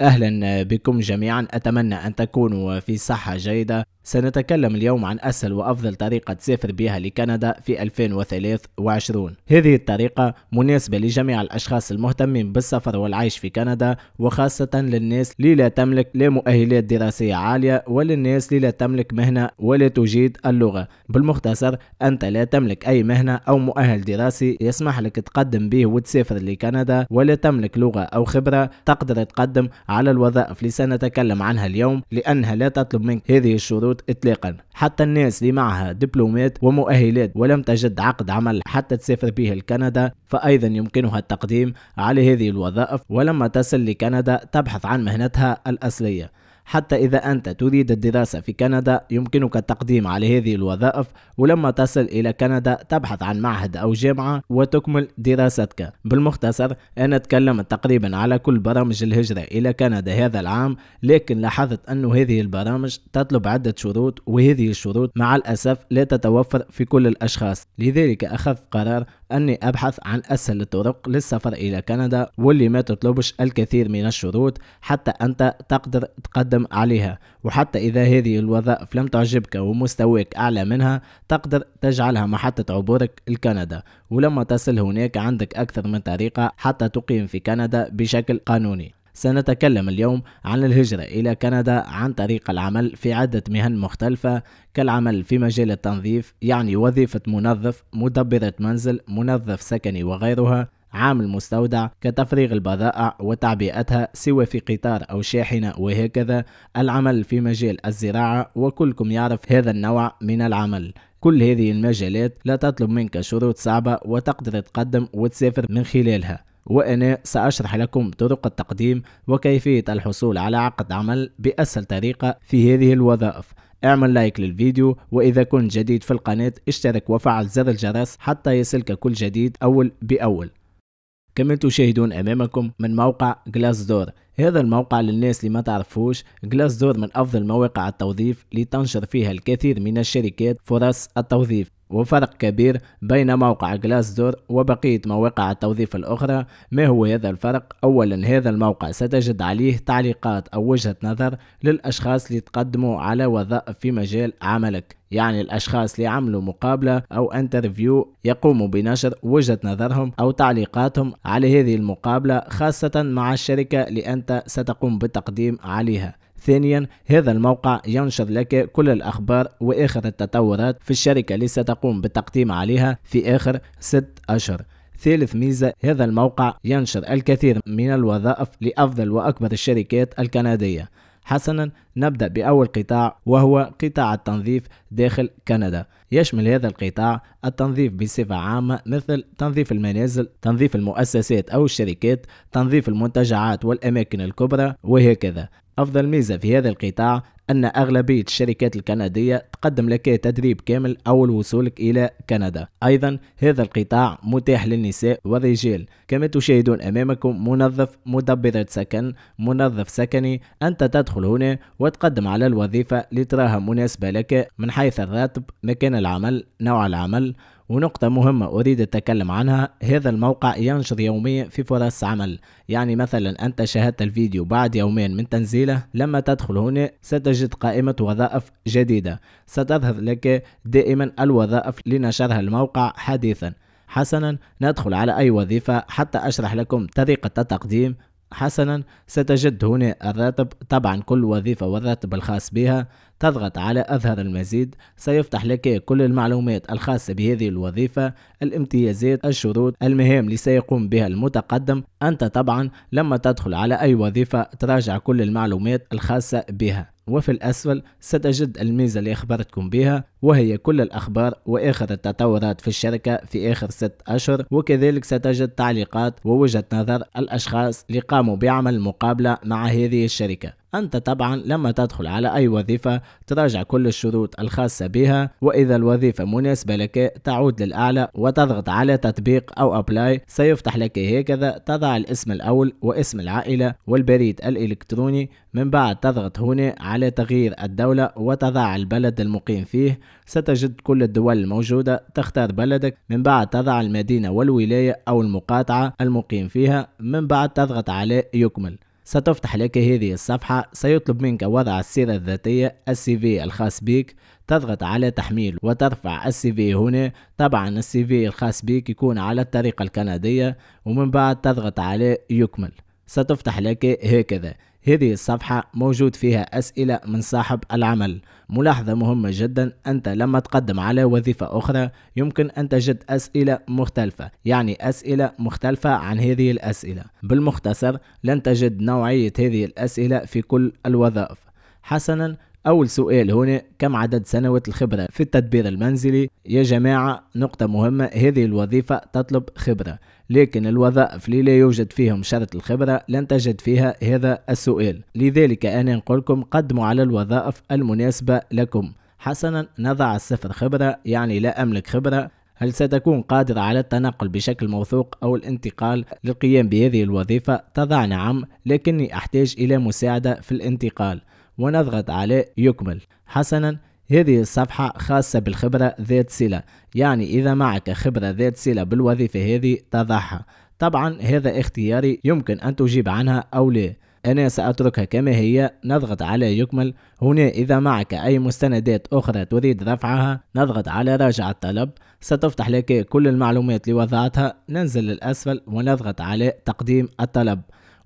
أهلا بكم جميعا أتمنى أن تكونوا في صحة جيدة سنتكلم اليوم عن أسهل وأفضل طريقة تسافر بها لكندا في 2023 هذه الطريقة مناسبة لجميع الأشخاص المهتمين بالسفر والعيش في كندا وخاصة للناس اللي لا تملك لا مؤهلات دراسية عالية وللناس اللي لا تملك مهنة ولا تجيد اللغة بالمختصر أنت لا تملك أي مهنة أو مؤهل دراسي يسمح لك تقدم به وتسافر لكندا ولا تملك لغة أو خبرة تقدر تقدم على الوظائف اللي سنتكلم عنها اليوم لأنها لا تطلب منك هذه الشروط إطلاقا حتى الناس اللي معها دبلومات ومؤهلات ولم تجد عقد عمل حتى تسافر به لكندا فأيضا يمكنها التقديم على هذه الوظائف ولما تصل لكندا تبحث عن مهنتها الأصلية حتى إذا أنت تريد الدراسة في كندا يمكنك التقديم على هذه الوظائف ولما تصل إلى كندا تبحث عن معهد أو جامعة وتكمل دراستك بالمختصر أنا تكلمت تقريبا على كل برامج الهجرة إلى كندا هذا العام لكن لاحظت أن هذه البرامج تطلب عدة شروط وهذه الشروط مع الأسف لا تتوفر في كل الأشخاص لذلك أخذت قرار أني أبحث عن أسهل الطرق للسفر إلى كندا واللي ما تطلبش الكثير من الشروط حتى أنت تقدر تقدم عليها وحتى إذا هذه الوظائف لم تعجبك ومستواك أعلى منها تقدر تجعلها محطة عبورك لكندا ولما تصل هناك عندك أكثر من طريقة حتى تقيم في كندا بشكل قانوني سنتكلم اليوم عن الهجرة إلى كندا عن طريق العمل في عدة مهن مختلفة كالعمل في مجال التنظيف يعني وظيفة منظف مدبرة منزل منظف سكني وغيرها عامل مستودع كتفريغ البضائع وتعبئتها سواء في قطار أو شاحنة وهكذا العمل في مجال الزراعة وكلكم يعرف هذا النوع من العمل كل هذه المجالات لا تطلب منك شروط صعبة وتقدر تقدم وتسافر من خلالها وأنا سأشرح لكم طرق التقديم وكيفية الحصول على عقد عمل بأسهل طريقة في هذه الوظائف اعمل لايك للفيديو وإذا كنت جديد في القناة اشترك وفعل زر الجرس حتى يصلك كل جديد أول بأول كما تشاهدون أمامكم من موقع جلاس دور هذا الموقع للناس اللي ما تعرفوش جلاس دور من أفضل مواقع التوظيف لتنشر فيها الكثير من الشركات فرص التوظيف وفرق كبير بين موقع جلاس دور وبقية مواقع التوظيف الأخرى ما هو هذا الفرق؟ أولا هذا الموقع ستجد عليه تعليقات أو وجهة نظر للأشخاص اللي تقدموا على وظائف في مجال عملك يعني الأشخاص اللي عملوا مقابلة أو انترفيو يقوموا بنشر وجهة نظرهم أو تعليقاتهم على هذه المقابلة خاصة مع الشركة اللي أنت ستقوم بالتقديم عليها ثانيا هذا الموقع ينشر لك كل الأخبار وآخر التطورات في الشركة اللي ستقوم بالتقديم عليها في آخر ست أشهر ثالث ميزة هذا الموقع ينشر الكثير من الوظائف لأفضل وأكبر الشركات الكندية حسنا نبدأ بأول قطاع وهو قطاع التنظيف داخل كندا يشمل هذا القطاع التنظيف بصفة عامة مثل تنظيف المنازل تنظيف المؤسسات أو الشركات تنظيف المنتجعات والأماكن الكبرى وهكذا أفضل ميزة في هذا القطاع أن أغلبية الشركات الكندية تقدم لك تدريب كامل أول وصولك إلى كندا أيضا هذا القطاع متاح للنساء والرجال كما تشاهدون أمامكم منظف مدبرة سكن منظف سكني أنت تدخل هنا وتقدم على الوظيفة لتراها مناسبة لك من حيث الراتب مكان العمل نوع العمل ونقطة مهمة أريد التكلم عنها هذا الموقع ينشر يوميا في فرص عمل يعني مثلا أنت شاهدت الفيديو بعد يومين من تنزيله لما تدخل هنا ستجد قائمة وظائف جديدة ستظهر لك دائما الوظائف لنشرها الموقع حديثا حسنا ندخل على أي وظيفة حتى أشرح لكم طريقة التقديم حسنا ستجد هنا الراتب طبعا كل وظيفة والراتب الخاص بها تضغط على أظهر المزيد سيفتح لك كل المعلومات الخاصة بهذه الوظيفة الامتيازات الشروط المهام اللي سيقوم بها المتقدم أنت طبعا لما تدخل على أي وظيفة تراجع كل المعلومات الخاصة بها وفي الأسفل ستجد الميزة اللي أخبرتكم بها وهي كل الأخبار وآخر التطورات في الشركة في آخر ست أشهر وكذلك ستجد تعليقات ووجهة نظر الأشخاص اللي قاموا بعمل مقابلة مع هذه الشركة أنت طبعا لما تدخل على أي وظيفة تراجع كل الشروط الخاصة بها وإذا الوظيفة مناسبة لك تعود للأعلى وتضغط على تطبيق أو أبلاي سيفتح لك هكذا تضع الاسم الأول واسم العائلة والبريد الإلكتروني من بعد تضغط هنا على تغيير الدولة وتضع البلد المقيم فيه ستجد كل الدول الموجودة تختار بلدك من بعد تضع المدينة والولاية أو المقاطعة المقيم فيها من بعد تضغط على يكمل ستفتح لك هذه الصفحة سيطلب منك وضع السيرة الذاتية السي في الخاص بك تضغط على تحميل وترفع السي في هنا طبعا السي في الخاص بك يكون على الطريقة الكندية ومن بعد تضغط على يكمل ستفتح لك هكذا هذه الصفحة موجود فيها أسئلة من صاحب العمل ملاحظة مهمة جدا أنت لما تقدم على وظيفة أخرى يمكن أن تجد أسئلة مختلفة يعني أسئلة مختلفة عن هذه الأسئلة بالمختصر لن تجد نوعية هذه الأسئلة في كل الوظائف حسنا أول سؤال هنا كم عدد سنوات الخبرة في التدبير المنزلي يا جماعة نقطة مهمة هذه الوظيفة تطلب خبرة لكن الوظائف اللي لا يوجد فيهم شرط الخبرة لن تجد فيها هذا السؤال لذلك أنا نقولكم قدموا على الوظائف المناسبة لكم حسنا نضع الصفر خبرة يعني لا أملك خبرة هل ستكون قادرة على التنقل بشكل موثوق أو الانتقال للقيام بهذه الوظيفة؟ تضع نعم لكني أحتاج إلى مساعدة في الانتقال ونضغط عليه يكمل حسنا هذه الصفحة خاصة بالخبرة ذات صلة يعني إذا معك خبرة ذات صلة بالوظيفة هذه تضعها طبعا هذا اختياري يمكن أن تجيب عنها أو لا أنا سأتركها كما هي نضغط على يكمل هنا إذا معك أي مستندات أخرى تريد رفعها نضغط على راجع الطلب ستفتح لك كل المعلومات اللي وضعتها ننزل للأسفل ونضغط على تقديم الطلب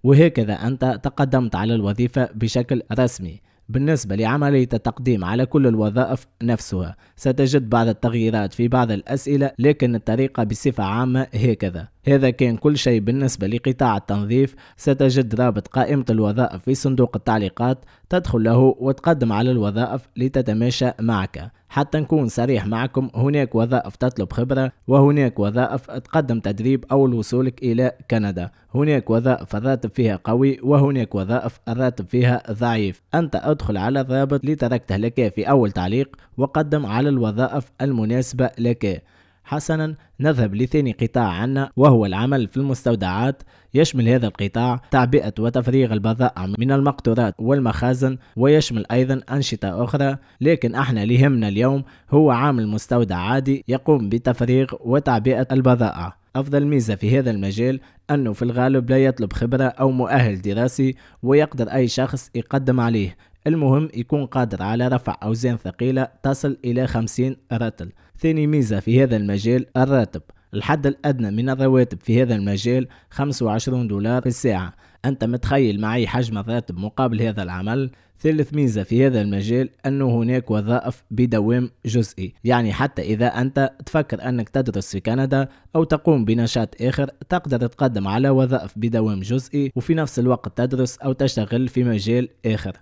وهكذا أنت تقدمت على الوظيفة بشكل رسمي بالنسبة لعملية التقديم على كل الوظائف نفسها ستجد بعض التغييرات في بعض الأسئلة لكن الطريقة بصفة عامة هكذا هذا كان كل شيء بالنسبة لقطاع التنظيف ستجد رابط قائمة الوظائف في صندوق التعليقات تدخل له وتقدم على الوظائف لتتماشى معك حتى نكون صريح معكم هناك وظائف تطلب خبرة وهناك وظائف تقدم تدريب أول وصولك إلى كندا هناك وظائف الراتب فيها قوي وهناك وظائف الراتب فيها ضعيف أنت أدخل على الرابط لتركته لك في أول تعليق وقدم على الوظائف المناسبة لك حسنا نذهب لثاني قطاع عنا وهو العمل في المستودعات يشمل هذا القطاع تعبئة وتفريغ البضائع من المقطورات والمخازن ويشمل أيضا أنشطة أخرى لكن احنا اللي يهمنا اليوم هو عامل مستودع عادي يقوم بتفريغ وتعبئة البضائع أفضل ميزة في هذا المجال أنه في الغالب لا يطلب خبرة أو مؤهل دراسي ويقدر أي شخص يقدم عليه المهم يكون قادر على رفع أوزان ثقيلة تصل إلى 50 رتل ثاني ميزة في هذا المجال الراتب الحد الأدنى من الرواتب في هذا المجال 25 دولار في الساعة أنت متخيل معي حجم الراتب مقابل هذا العمل ثالث ميزة في هذا المجال أنه هناك وظائف بدوام جزئي يعني حتى إذا أنت تفكر أنك تدرس في كندا أو تقوم بنشاط آخر تقدر تقدم على وظائف بدوام جزئي وفي نفس الوقت تدرس أو تشتغل في مجال آخر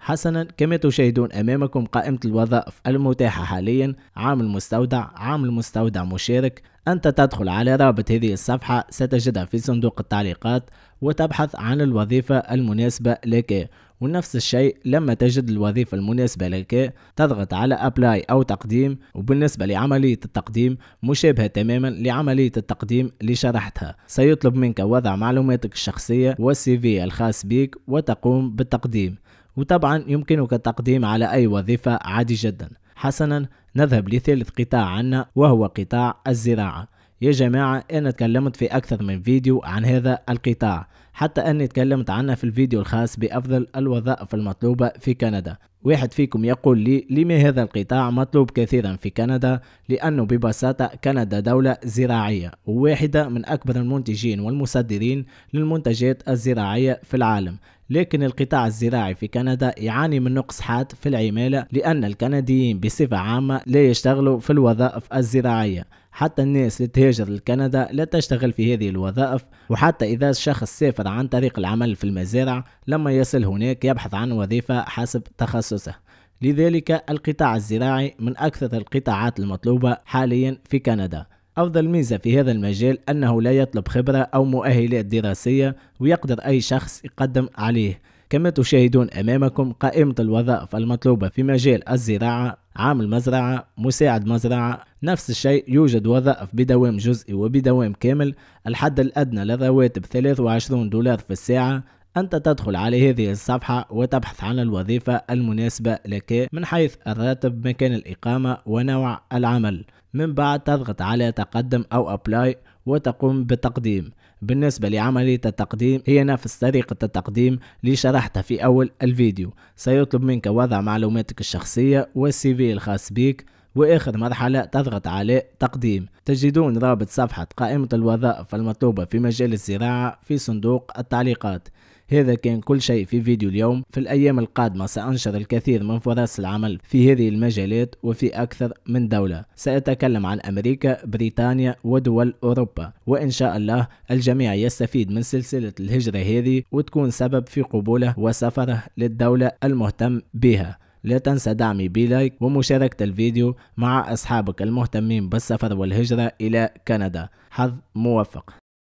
حسنا كما تشاهدون أمامكم قائمة الوظائف المتاحة حاليا عامل مستودع عامل مستودع مشارك أنت تدخل على رابط هذه الصفحة ستجدها في صندوق التعليقات وتبحث عن الوظيفة المناسبة لك ونفس الشيء لما تجد الوظيفة المناسبة لك تضغط على أبلاي أو تقديم وبالنسبة لعملية التقديم مشابهة تماما لعملية التقديم اللي شرحتها سيطلب منك وضع معلوماتك الشخصية والسي في الخاص بك وتقوم بالتقديم وطبعا يمكنك التقديم على أي وظيفة عادي جدا حسنا نذهب لثالث قطاع عنا وهو قطاع الزراعة يا جماعة أنا تكلمت في أكثر من فيديو عن هذا القطاع حتى أني تكلمت عنه في الفيديو الخاص بأفضل الوظائف المطلوبة في كندا واحد فيكم يقول لي لما هذا القطاع مطلوب كثيرا في كندا لأنه ببساطة كندا دولة زراعية وواحدة من أكبر المنتجين والمصدرين للمنتجات الزراعية في العالم لكن القطاع الزراعي في كندا يعاني من نقص حاد في العمالة لأن الكنديين بصفة عامة لا يشتغلوا في الوظائف الزراعية حتى الناس اللي تهاجر لكندا لا تشتغل في هذه الوظائف وحتى إذا الشخص سافر عن طريق العمل في المزارع لما يصل هناك يبحث عن وظيفة حسب تخصص المؤسسة لذلك القطاع الزراعي من أكثر القطاعات المطلوبة حاليا في كندا أفضل ميزة في هذا المجال أنه لا يطلب خبرة أو مؤهلات دراسية ويقدر أي شخص يقدم عليه كما تشاهدون أمامكم قائمة الوظائف المطلوبة في مجال الزراعة عامل مزرعة مساعد مزرعة نفس الشيء يوجد وظائف بدوام جزئي وبدوام كامل الحد الأدنى للرواتب 23 دولار في الساعة أنت تدخل على هذه الصفحة وتبحث عن الوظيفة المناسبة لك من حيث الراتب مكان الإقامة ونوع العمل من بعد تضغط على تقدم أو أبلاي وتقوم بالتقديم بالنسبة لعملية التقديم هي نفس طريقة التقديم اللي شرحتها في أول الفيديو سيطلب منك وضع معلوماتك الشخصية والسي في الخاص بك وآخر مرحلة تضغط على تقديم تجدون رابط صفحة قائمة الوظائف المطلوبة في مجال الزراعة في صندوق التعليقات هذا كان كل شيء في فيديو اليوم في الأيام القادمة سأنشر الكثير من فرص العمل في هذه المجالات وفي أكثر من دولة سأتكلم عن أمريكا بريطانيا ودول أوروبا وإن شاء الله الجميع يستفيد من سلسلة الهجرة هذه وتكون سبب في قبوله وسفره للدولة المهتم بها لا تنسى دعمي بلايك ومشاركة الفيديو مع أصحابك المهتمين بالسفر والهجرة إلى كندا حظ موفق